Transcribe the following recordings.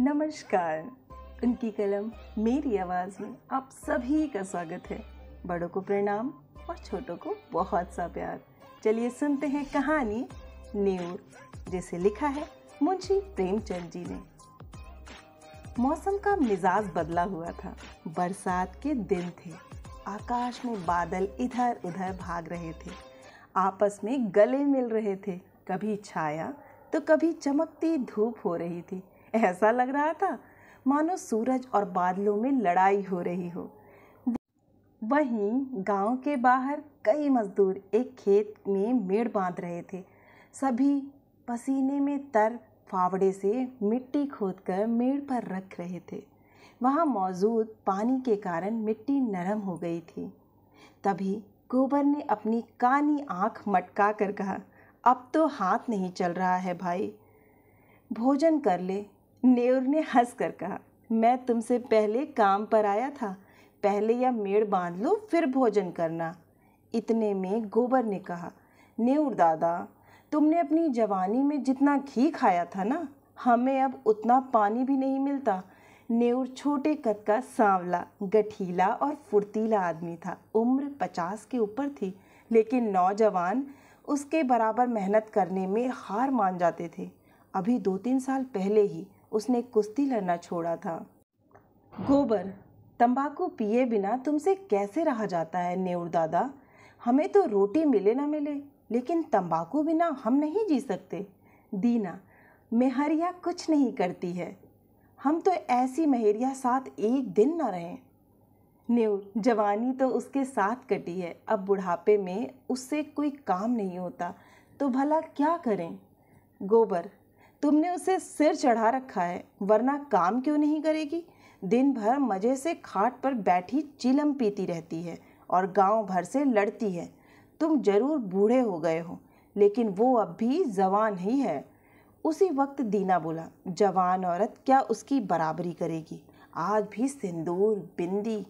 नमस्कार उनकी कलम मेरी आवाज़ में आप सभी का स्वागत है बड़ों को प्रणाम और छोटों को बहुत सा प्यार चलिए सुनते हैं कहानी न्यूर जिसे लिखा है मुंशी प्रेमचंद जी ने मौसम का मिजाज बदला हुआ था बरसात के दिन थे आकाश में बादल इधर उधर भाग रहे थे आपस में गले मिल रहे थे कभी छाया तो कभी चमकती धूप हो रही थी ऐसा लग रहा था मानो सूरज और बादलों में लड़ाई हो रही हो वहीं गांव के बाहर कई मजदूर एक खेत में मेड़ बांध रहे थे सभी पसीने में तर फावड़े से मिट्टी खोदकर मेड़ पर रख रहे थे वहाँ मौजूद पानी के कारण मिट्टी नरम हो गई थी तभी गोबर ने अपनी कानी आंख मटका कर कहा अब तो हाथ नहीं चल रहा है भाई भोजन कर ले नेवर ने हंस कर कहा मैं तुमसे पहले काम पर आया था पहले यह मेड़ बांध लो फिर भोजन करना इतने में गोबर ने कहा नेउर दादा तुमने अपनी जवानी में जितना घी खाया था ना हमें अब उतना पानी भी नहीं मिलता नेवर छोटे कद का सांवला गठीला और फुर्तीला आदमी था उम्र पचास के ऊपर थी लेकिन नौजवान उसके बराबर मेहनत करने में हार मान जाते थे अभी दो तीन साल पहले ही उसने कुश्ती लड़ना छोड़ा था गोबर तंबाकू पिए बिना तुमसे कैसे रहा जाता है नेउर दादा हमें तो रोटी मिले ना मिले लेकिन तंबाकू बिना हम नहीं जी सकते दीना मेहरिया कुछ नहीं करती है हम तो ऐसी महेरिया साथ एक दिन ना रहें न्यूर जवानी तो उसके साथ कटी है अब बुढ़ापे में उससे कोई काम नहीं होता तो भला क्या करें गोबर तुमने उसे सिर चढ़ा रखा है वरना काम क्यों नहीं करेगी दिन भर मज़े से खाट पर बैठी चिलम पीती रहती है और गांव भर से लड़ती है तुम जरूर बूढ़े हो गए हो लेकिन वो अब भी जवान ही है उसी वक्त दीना बोला जवान औरत क्या उसकी बराबरी करेगी आज भी सिंदूर बिंदी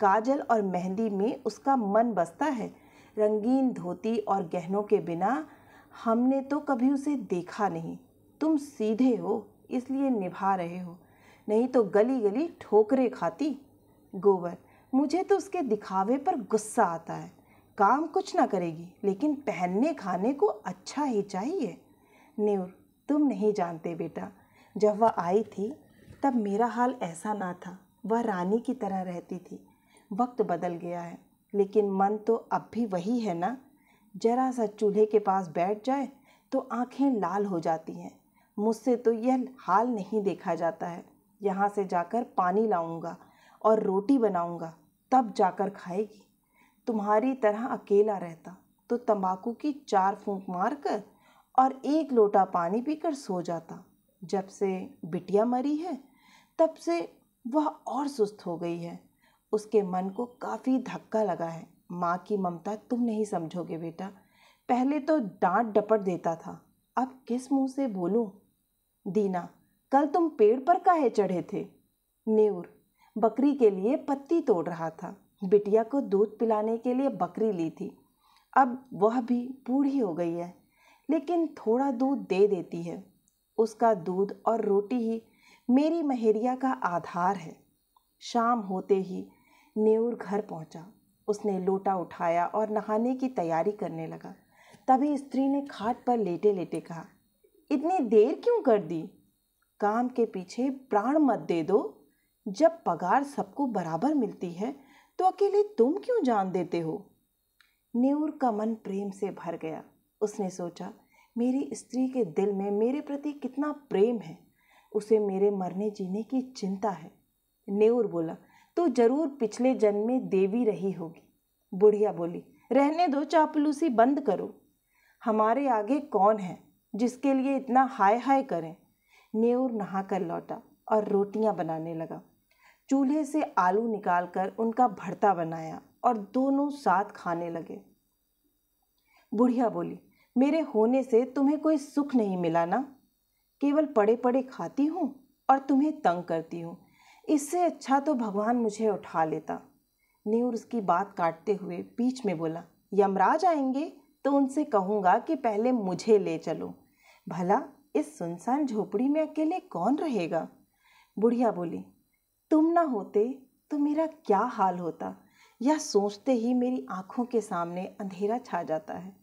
काजल और मेहंदी में उसका मन बसता है रंगीन धोती और गहनों के बिना हमने तो कभी उसे देखा नहीं तुम सीधे हो इसलिए निभा रहे हो नहीं तो गली गली ठोकरें खाती गोबर मुझे तो उसके दिखावे पर गुस्सा आता है काम कुछ ना करेगी लेकिन पहनने खाने को अच्छा ही चाहिए न्यूर तुम नहीं जानते बेटा जब वह आई थी तब मेरा हाल ऐसा ना था वह रानी की तरह रहती थी वक्त बदल गया है लेकिन मन तो अब भी वही है ना जरा सा चूल्हे के पास बैठ जाए तो आंखें लाल हो जाती हैं मुझसे तो यह हाल नहीं देखा जाता है यहाँ से जाकर पानी लाऊंगा और रोटी बनाऊंगा तब जाकर खाएगी तुम्हारी तरह अकेला रहता तो तंबाकू की चार फूंक मार कर और एक लोटा पानी पीकर सो जाता जब से बिटिया मरी है तब से वह और सुस्त हो गई है उसके मन को काफ़ी धक्का लगा है माँ की ममता तुम नहीं समझोगे बेटा पहले तो डांट डपट देता था अब किस मुँह से बोलूँ दीना कल तुम पेड़ पर काहे चढ़े थे नेऊर बकरी के लिए पत्ती तोड़ रहा था बिटिया को दूध पिलाने के लिए बकरी ली थी अब वह भी बूढ़ी हो गई है लेकिन थोड़ा दूध दे देती है उसका दूध और रोटी ही मेरी महेरिया का आधार है शाम होते ही नेऊर घर पहुंचा उसने लोटा उठाया और नहाने की तैयारी करने लगा तभी स्त्री ने खाट पर लेटे लेटे कहा इतनी देर क्यों कर दी काम के पीछे प्राण मत दे दो जब पगार सबको बराबर मिलती है तो अकेले तुम क्यों जान देते हो न्यूर का मन प्रेम से भर गया उसने सोचा मेरी स्त्री के दिल में मेरे प्रति कितना प्रेम है उसे मेरे मरने जीने की चिंता है नेऊर बोला तू जरूर पिछले जन्म में देवी रही होगी बुढ़िया बोली रहने दो चापलूसी बंद करो हमारे आगे कौन है जिसके लिए इतना हाय हाय करें नेवर नहा कर लौटा और रोटियां बनाने लगा चूल्हे से आलू निकालकर उनका भरता बनाया और दोनों साथ खाने लगे बुढ़िया बोली मेरे होने से तुम्हें कोई सुख नहीं मिला ना केवल पड़े पड़े खाती हूँ और तुम्हें तंग करती हूँ इससे अच्छा तो भगवान मुझे उठा लेता न्यूर उसकी बात काटते हुए बीच में बोला यमराज आएंगे तो उनसे कहूँगा कि पहले मुझे ले चलो भला इस सुनसान झोपड़ी में अकेले कौन रहेगा बुढ़िया बोली तुम ना होते तो मेरा क्या हाल होता यह सोचते ही मेरी आंखों के सामने अंधेरा छा जाता है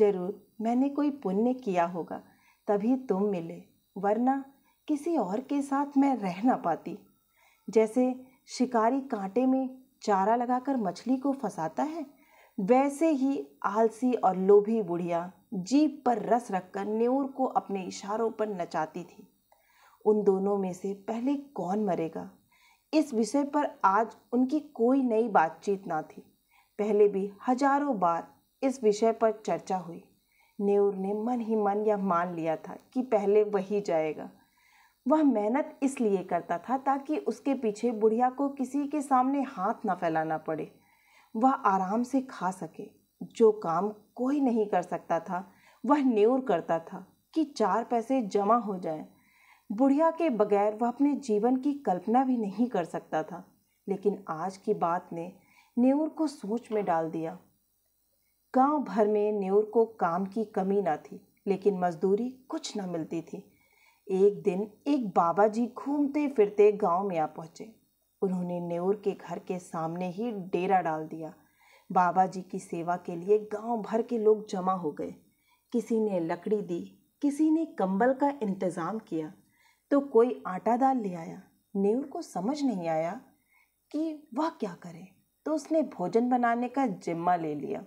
जरूर मैंने कोई पुण्य किया होगा तभी तुम मिले वरना किसी और के साथ मैं रह ना पाती जैसे शिकारी कांटे में चारा लगाकर मछली को फंसाता है वैसे ही आलसी और लोभी बुढ़िया जीप पर रस रखकर न्यूर को अपने इशारों पर नचाती थी उन दोनों में से पहले कौन मरेगा इस विषय पर आज उनकी कोई नई बातचीत ना थी पहले भी हजारों बार इस विषय पर चर्चा हुई नेऊर ने मन ही मन यह मान लिया था कि पहले वही जाएगा वह मेहनत इसलिए करता था ताकि उसके पीछे बुढ़िया को किसी के सामने हाथ न फैलाना पड़े वह आराम से खा सके जो काम कोई नहीं कर सकता था वह न्योर करता था कि चार पैसे जमा हो जाएं। बुढ़िया के बगैर वह अपने जीवन की कल्पना भी नहीं कर सकता था लेकिन आज की बात ने न्योर को सोच में डाल दिया गांव भर में न्योर को काम की कमी ना थी लेकिन मजदूरी कुछ न मिलती थी एक दिन एक बाबा जी घूमते फिरते गांव में आ पहुँचे उन्होंने नेऊर के घर के सामने ही डेरा डाल दिया बाबा जी की सेवा के लिए गांव भर के लोग जमा हो गए किसी ने लकड़ी दी किसी ने कंबल का इंतज़ाम किया तो कोई आटा दाल ले आया नेऊर को समझ नहीं आया कि वह क्या करे तो उसने भोजन बनाने का जिम्मा ले लिया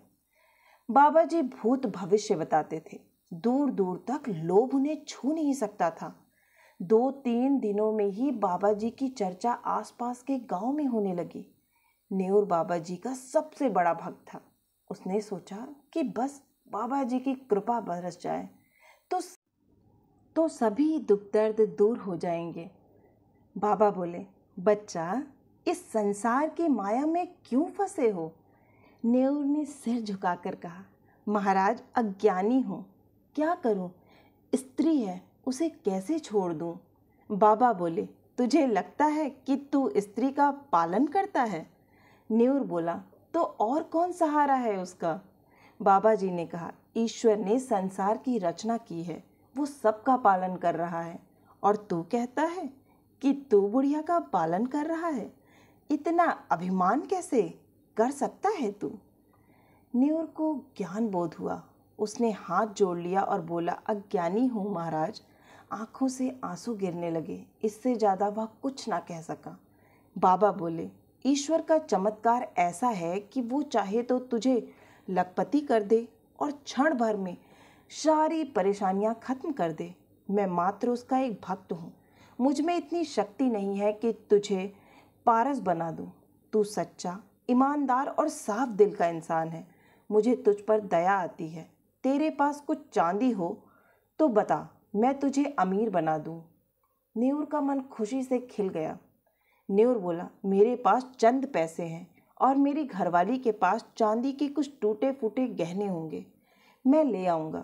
बाबा जी भूत भविष्य बताते थे दूर दूर तक लोभ उन्हें छू नहीं सकता था दो तीन दिनों में ही बाबा जी की चर्चा आसपास के गांव में होने लगी नेहूर बाबा जी का सबसे बड़ा भक्त था उसने सोचा कि बस बाबा जी की कृपा बरस जाए तो तो सभी दुख दर्द दूर हो जाएंगे बाबा बोले बच्चा इस संसार की माया में क्यों फंसे हो नेहूर ने सिर झुकाकर कहा महाराज अज्ञानी हूँ क्या करूँ स्त्री है उसे कैसे छोड़ दूँ बाबा बोले तुझे लगता है कि तू स्त्री का पालन करता है न्यूर बोला तो और कौन सहारा है उसका बाबा जी ने कहा ईश्वर ने संसार की रचना की है वो सबका पालन कर रहा है और तू कहता है कि तू बुढ़िया का पालन कर रहा है इतना अभिमान कैसे कर सकता है तू न्यूर को ज्ञान बोध हुआ उसने हाथ जोड़ लिया और बोला अज्ञानी हूँ महाराज आंखों से आंसू गिरने लगे इससे ज़्यादा वह कुछ ना कह सका बाबा बोले ईश्वर का चमत्कार ऐसा है कि वो चाहे तो तुझे लखपति कर दे और क्षण भर में सारी परेशानियाँ खत्म कर दे मैं मात्र उसका एक भक्त हूँ मुझ में इतनी शक्ति नहीं है कि तुझे पारस बना दूँ तू सच्चा ईमानदार और साफ दिल का इंसान है मुझे तुझ पर दया आती है तेरे पास कुछ चांदी हो तो बता मैं तुझे अमीर बना दूँ न्यूर का मन खुशी से खिल गया न्यूर बोला मेरे पास चंद पैसे हैं और मेरी घरवाली के पास चांदी के कुछ टूटे फूटे गहने होंगे मैं ले आऊँगा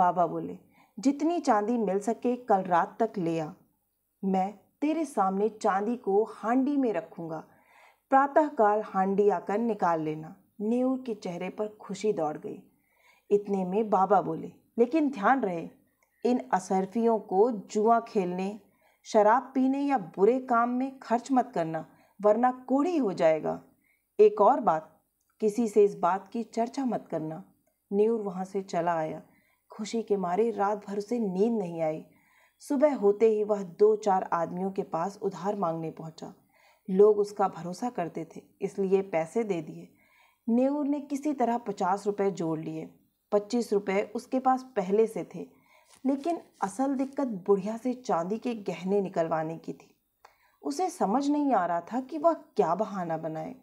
बाबा बोले जितनी चांदी मिल सके कल रात तक ले आ मैं तेरे सामने चांदी को हांडी में रखूँगा प्रातःकाल हांडी आकर निकाल लेना नेऊर के चेहरे पर खुशी दौड़ गई इतने में बाबा बोले लेकिन ध्यान रहे इन असरफियों को जुआ खेलने शराब पीने या बुरे काम में खर्च मत करना वरना कोढ़ी हो जाएगा एक और बात किसी से इस बात की चर्चा मत करना न्यूर वहाँ से चला आया खुशी के मारे रात भर उसे नींद नहीं आई सुबह होते ही वह दो चार आदमियों के पास उधार मांगने पहुंचा लोग उसका भरोसा करते थे इसलिए पैसे दे दिए नेऊर ने किसी तरह पचास रुपए जोड़ लिए पच्चीस रुपए उसके पास पहले से थे लेकिन असल दिक्कत बुढ़िया से चांदी के गहने निकलवाने की थी उसे समझ नहीं आ रहा था कि वह क्या बहाना बनाए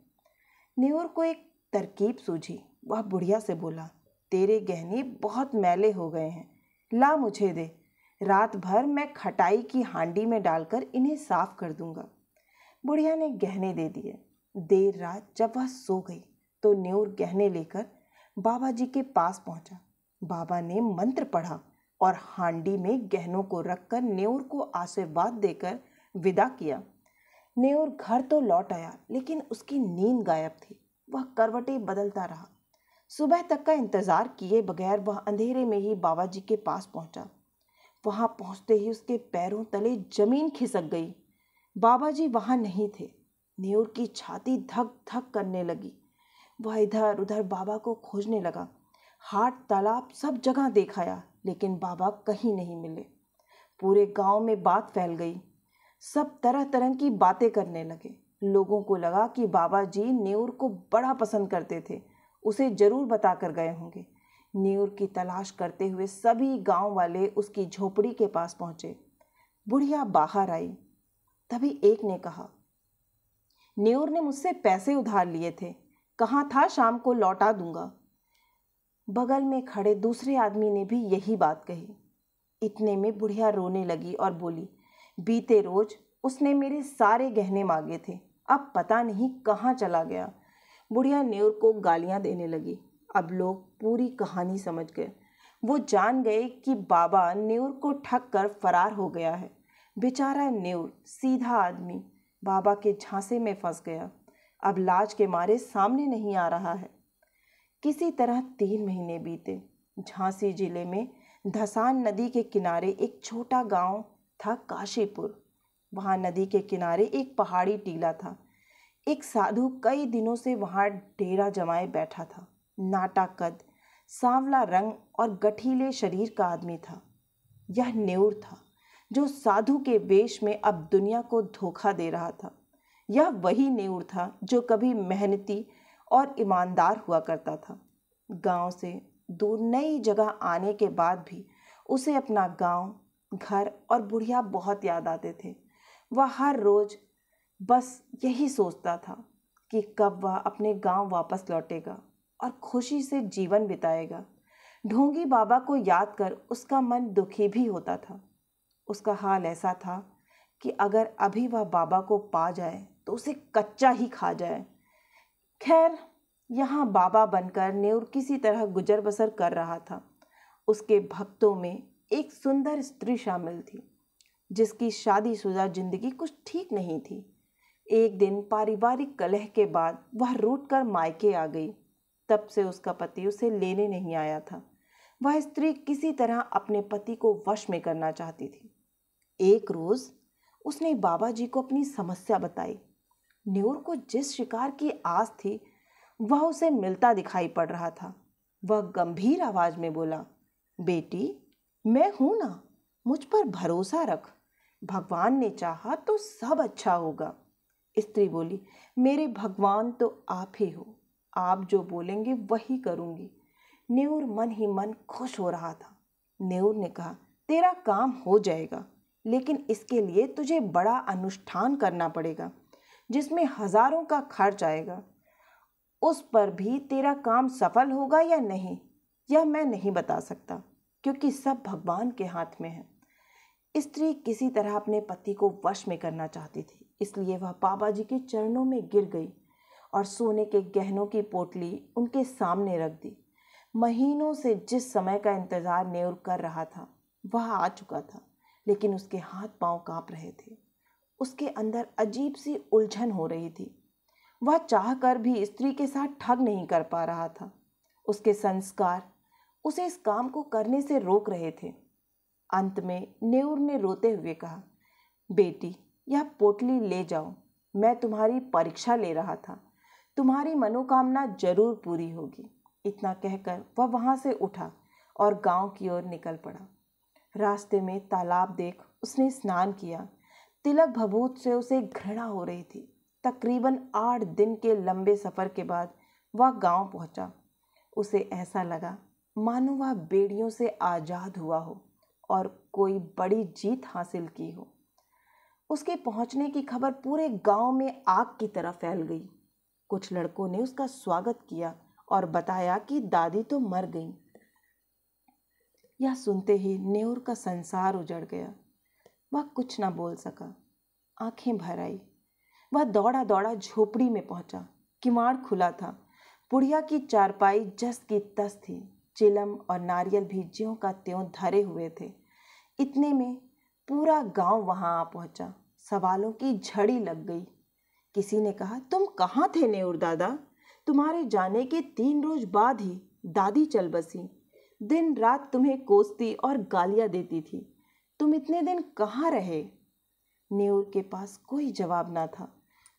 नेहूर को एक तरकीब सूझी वह बुढ़िया से बोला तेरे गहने बहुत मैले हो गए हैं ला मुझे दे रात भर मैं खटाई की हांडी में डालकर इन्हें साफ कर दूंगा बुढ़िया ने गहने दे दिए देर रात जब वह सो गई तो नेहूर गहने लेकर बाबा जी के पास पहुंचा बाबा ने मंत्र पढ़ा और हांडी में गहनों को रखकर नेवर को आशीर्वाद देकर विदा किया नेवर घर तो लौट आया लेकिन उसकी नींद गायब थी वह करवटें बदलता रहा सुबह तक का इंतज़ार किए बगैर वह अंधेरे में ही बाबा जी के पास पहुंचा। वहां पहुंचते ही उसके पैरों तले जमीन खिसक गई बाबा जी वहां नहीं थे नेवर की छाती धक धक करने लगी वह इधर उधर बाबा को खोजने लगा हाट तालाब सब जगह देखाया लेकिन बाबा कहीं नहीं मिले पूरे गांव में बात फैल गई सब तरह तरह की बातें करने लगे लोगों को लगा कि बाबा जी न्यूर को बड़ा पसंद करते थे उसे ज़रूर बता कर गए होंगे नेूर की तलाश करते हुए सभी गांव वाले उसकी झोपड़ी के पास पहुंचे बुढ़िया बाहर आई तभी एक ने कहा न्यूर ने मुझसे पैसे उधार लिए थे कहाँ था शाम को लौटा दूंगा बगल में खड़े दूसरे आदमी ने भी यही बात कही इतने में बुढ़िया रोने लगी और बोली बीते रोज उसने मेरे सारे गहने मांगे थे अब पता नहीं कहाँ चला गया बुढ़िया न्योर को गालियाँ देने लगी अब लोग पूरी कहानी समझ गए वो जान गए कि बाबा न्योर को ठग कर फरार हो गया है बेचारा न्योर सीधा आदमी बाबा के झांसे में फंस गया अब लाज के मारे सामने नहीं आ रहा है किसी तरह तीन महीने बीते झांसी जिले में धसान नदी के किनारे एक छोटा गांव था काशीपुर वहाँ नदी के किनारे एक पहाड़ी टीला था एक साधु कई दिनों से वहाँ डेरा जमाए बैठा था नाटा कद सांवला रंग और गठीले शरीर का आदमी था यह नेऊर था जो साधु के वेश में अब दुनिया को धोखा दे रहा था यह वही नेऊर था जो कभी मेहनती और ईमानदार हुआ करता था गांव से दूर नई जगह आने के बाद भी उसे अपना गांव, घर और बुढ़िया बहुत याद आते थे वह हर रोज़ बस यही सोचता था कि कब वह अपने गांव वापस लौटेगा और खुशी से जीवन बिताएगा ढोंगी बाबा को याद कर उसका मन दुखी भी होता था उसका हाल ऐसा था कि अगर अभी वह बाबा को पा जाए तो उसे कच्चा ही खा जाए खैर यहाँ बाबा बनकर नेवर किसी तरह गुजर बसर कर रहा था उसके भक्तों में एक सुंदर स्त्री शामिल थी जिसकी शादीशुदा जिंदगी कुछ ठीक नहीं थी एक दिन पारिवारिक कलह के बाद वह रूट कर मायके आ गई तब से उसका पति उसे लेने नहीं आया था वह स्त्री किसी तरह अपने पति को वश में करना चाहती थी एक रोज़ उसने बाबा जी को अपनी समस्या बताई न्यूर को जिस शिकार की आस थी वह उसे मिलता दिखाई पड़ रहा था वह गंभीर आवाज़ में बोला बेटी मैं हूं ना मुझ पर भरोसा रख भगवान ने चाहा तो सब अच्छा होगा स्त्री बोली मेरे भगवान तो आप ही हो आप जो बोलेंगे वही करूंगी न्यूर मन ही मन खुश हो रहा था न्यूर ने कहा तेरा काम हो जाएगा लेकिन इसके लिए तुझे बड़ा अनुष्ठान करना पड़ेगा जिसमें हज़ारों का खर्च आएगा उस पर भी तेरा काम सफल होगा या नहीं यह मैं नहीं बता सकता क्योंकि सब भगवान के हाथ में है स्त्री किसी तरह अपने पति को वश में करना चाहती थी इसलिए वह बाबा जी के चरणों में गिर गई और सोने के गहनों की पोटली उनके सामने रख दी महीनों से जिस समय का इंतज़ार नेउर कर रहा था वह आ चुका था लेकिन उसके हाथ पांव कांप रहे थे उसके अंदर अजीब सी उलझन हो रही थी वह चाह कर भी स्त्री के साथ ठग नहीं कर पा रहा था उसके संस्कार उसे इस काम को करने से रोक रहे थे अंत में नेऊर ने रोते हुए कहा बेटी यह पोटली ले जाओ मैं तुम्हारी परीक्षा ले रहा था तुम्हारी मनोकामना जरूर पूरी होगी इतना कहकर वह वहाँ से उठा और गांव की ओर निकल पड़ा रास्ते में तालाब देख उसने स्नान किया तिलक भभूत से उसे घृणा हो रही थी तकरीबन आठ दिन के लंबे सफ़र के बाद वह गांव पहुंचा। उसे ऐसा लगा मानो वह बेड़ियों से आज़ाद हुआ हो और कोई बड़ी जीत हासिल की हो उसके पहुंचने की खबर पूरे गांव में आग की तरह फैल गई कुछ लड़कों ने उसका स्वागत किया और बताया कि दादी तो मर गई यह सुनते ही नेहूर का संसार उजड़ गया वह कुछ ना बोल सका आंखें भर आई वह दौड़ा दौड़ा झोपड़ी में पहुंचा किवाड़ खुला था बुढ़िया की चारपाई जस की तस थी चिलम और नारियल भी ज्यों का त्यों धरे हुए थे इतने में पूरा गांव वहां आ पहुंचा सवालों की झड़ी लग गई किसी ने कहा तुम कहाँ थे नेऊर दादा तुम्हारे जाने के तीन रोज बाद ही दादी चल बसी दिन रात तुम्हें कोसती और गालियाँ देती थी तुम इतने दिन कहाँ रहे नेऊर के पास कोई जवाब ना था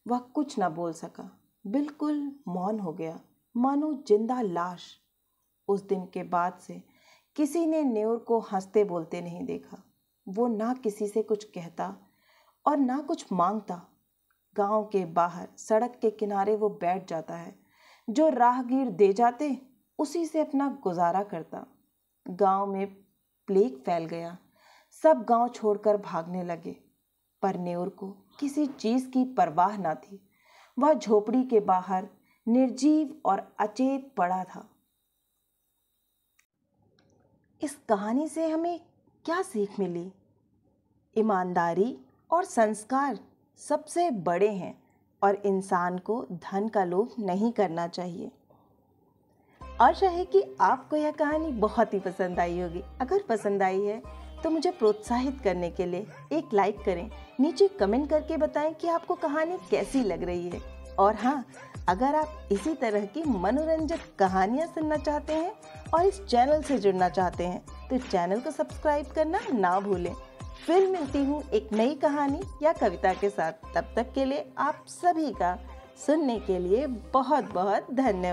वह कुछ ना बोल सका बिल्कुल मौन हो गया मानो जिंदा लाश उस दिन के बाद से किसी ने नेवर को हंसते बोलते नहीं देखा वो ना किसी से कुछ कहता और ना कुछ मांगता गांव के बाहर सड़क के किनारे वो बैठ जाता है जो राहगीर दे जाते उसी से अपना गुजारा करता गांव में प्लेग फैल गया सब गांव छोड़कर भागने लगे पर नेवर को किसी चीज़ की परवाह न थी वह झोपड़ी के बाहर निर्जीव और अचेत पड़ा था इस कहानी से हमें क्या सीख मिली ईमानदारी और संस्कार सबसे बड़े हैं और इंसान को धन का लोभ नहीं करना चाहिए आशा है कि आपको यह कहानी बहुत ही पसंद आई होगी अगर पसंद आई है तो मुझे प्रोत्साहित करने के लिए एक लाइक करें नीचे कमेंट करके बताएं कि आपको कहानी कैसी लग रही है और हाँ अगर आप इसी तरह की मनोरंजक कहानियाँ सुनना चाहते हैं और इस चैनल से जुड़ना चाहते हैं तो चैनल को सब्सक्राइब करना ना भूलें फिर मिलती हूँ एक नई कहानी या कविता के साथ तब तक के लिए आप सभी का सुनने के लिए बहुत बहुत धन्यवाद